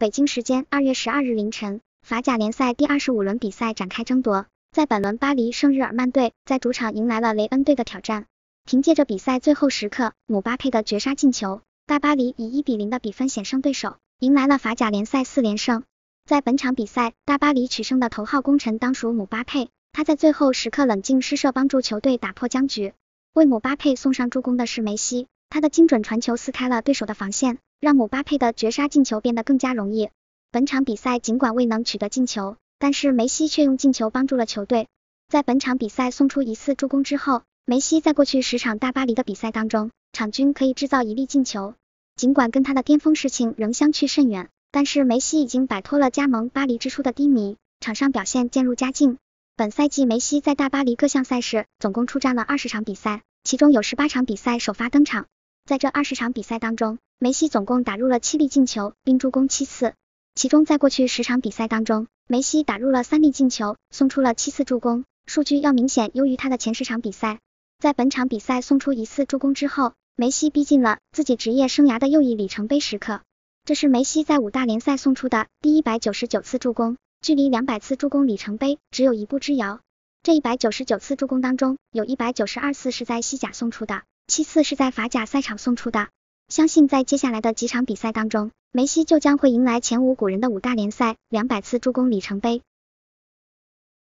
北京时间二月十二日凌晨，法甲联赛第二十五轮比赛展开争夺。在本轮，巴黎圣日耳曼队在主场迎来了雷恩队的挑战。凭借着比赛最后时刻姆巴佩的绝杀进球，大巴黎以一比零的比分险胜对手，迎来了法甲联赛四连胜。在本场比赛，大巴黎取胜的头号功臣当属姆巴佩，他在最后时刻冷静施射，帮助球队打破僵局。为姆巴佩送上助攻的是梅西，他的精准传球撕开了对手的防线。让姆巴佩的绝杀进球变得更加容易。本场比赛尽管未能取得进球，但是梅西却用进球帮助了球队。在本场比赛送出一次助攻之后，梅西在过去十场大巴黎的比赛当中，场均可以制造一粒进球。尽管跟他的巅峰时期仍相去甚远，但是梅西已经摆脱了加盟巴黎之初的低迷，场上表现渐入佳境。本赛季梅西在大巴黎各项赛事总共出战了二十场比赛，其中有十八场比赛首发登场。在这二十场比赛当中，梅西总共打入了七粒进球，并助攻七次，其中在过去十场比赛当中，梅西打入了三粒进球，送出了七次助攻，数据要明显优于他的前十场比赛。在本场比赛送出一次助攻之后，梅西逼近了自己职业生涯的又一里程碑时刻，这是梅西在五大联赛送出的第一百九十九次助攻，距离两百次助攻里程碑只有一步之遥。这一百九十九次助攻当中，有一百九十二次是在西甲送出的，七次是在法甲赛场送出的。相信在接下来的几场比赛当中，梅西就将会迎来前无古人的五大联赛两百次助攻里程碑。